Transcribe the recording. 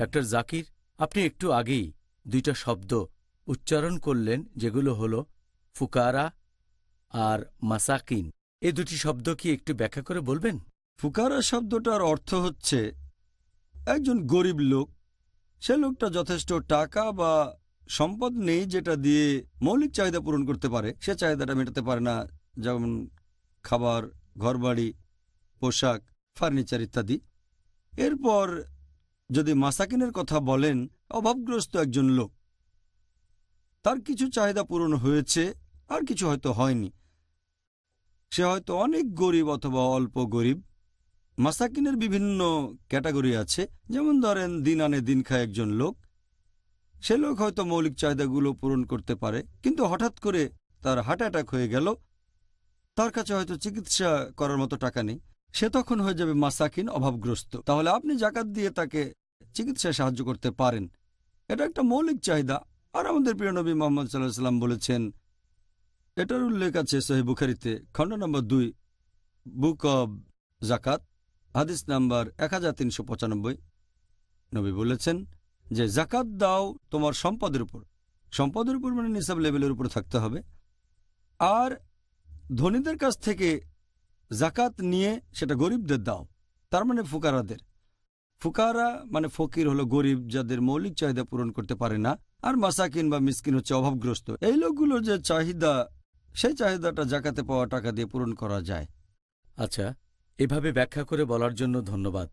doctor Zakir আপনি একটু আগেই দুইটা শব্দ উচ্চারণ করলেন যেগুলো হল ফুকারা আর মাসাকিন এ দুটি শব্দ কি একটু ব্যাখ্যা করে বলবেন ফুকারা শব্দটার অর্থ হচ্ছে একজন গরিব লোক সে লোকটা যথেষ্ট টাকা বা সম্পদ নেই যেটা দিয়ে মৌলিক চাহিদা পূরণ করতে পারে সে চাহিদাটা মেটাতে পারে না যেমন খাবার ঘরবাড়ি পোশাক ফার্নিচার ইত্যাদি এরপর যদি মাসাকিনের কথা বলেন অভাবগ্রস্ত একজন লোক তার কিছু চাহিদা পূরণ হয়েছে আর কিছু হয়তো হয়নি সে হয়তো অনেক গরিব অথবা অল্প গরিব মাসাকিনের বিভিন্ন ক্যাটাগরি আছে যেমন ধরেন দিন আনে দিন খায় একজন লোক সে লোক হয়তো মৌলিক চাহিদাগুলো পূরণ করতে পারে কিন্তু হঠাৎ করে তার হার্ট অ্যাটাক হয়ে গেল তার কাছে হয়তো চিকিৎসা করার মতো টাকা নেই সে তখন হয়ে যাবে মাসাকিন অভাবগ্রস্ত তাহলে আপনি জাকাত দিয়ে তাকে চিকিৎসায় সাহায্য করতে পারেন এটা একটা মৌলিক চাহিদা আর আমাদের প্রিয় নবী মোহাম্মদ সাল্লাহ সাল্লাম বলেছেন এটার উল্লেখ আছে সহি বুখারিতে খণ্ড নম্বর দুই বুক অব জাকাত হাদিস নাম্বার এক নবী বলেছেন যে জাকাত দাও তোমার সম্পদের উপর সম্পদের উপর মানে নিসাব লেভেলের উপর থাকতে হবে আর ধনীদের কাছ থেকে জাকাত নিয়ে সেটা গরিবদের দাও তার মানে ফুকারাদের ফুকারা মানে ফকির হলো গরিব যাদের মৌলিক চাহিদা পূরণ করতে পারে না আর মাসাকিন বা মিসকিন হচ্ছে অভাবগ্রস্ত এই লোকগুলোর যে চাহিদা সেই চাহিদাটা জাকাতে পাওয়া টাকা দিয়ে পূরণ করা যায় আচ্ছা এভাবে ব্যাখ্যা করে বলার জন্য ধন্যবাদ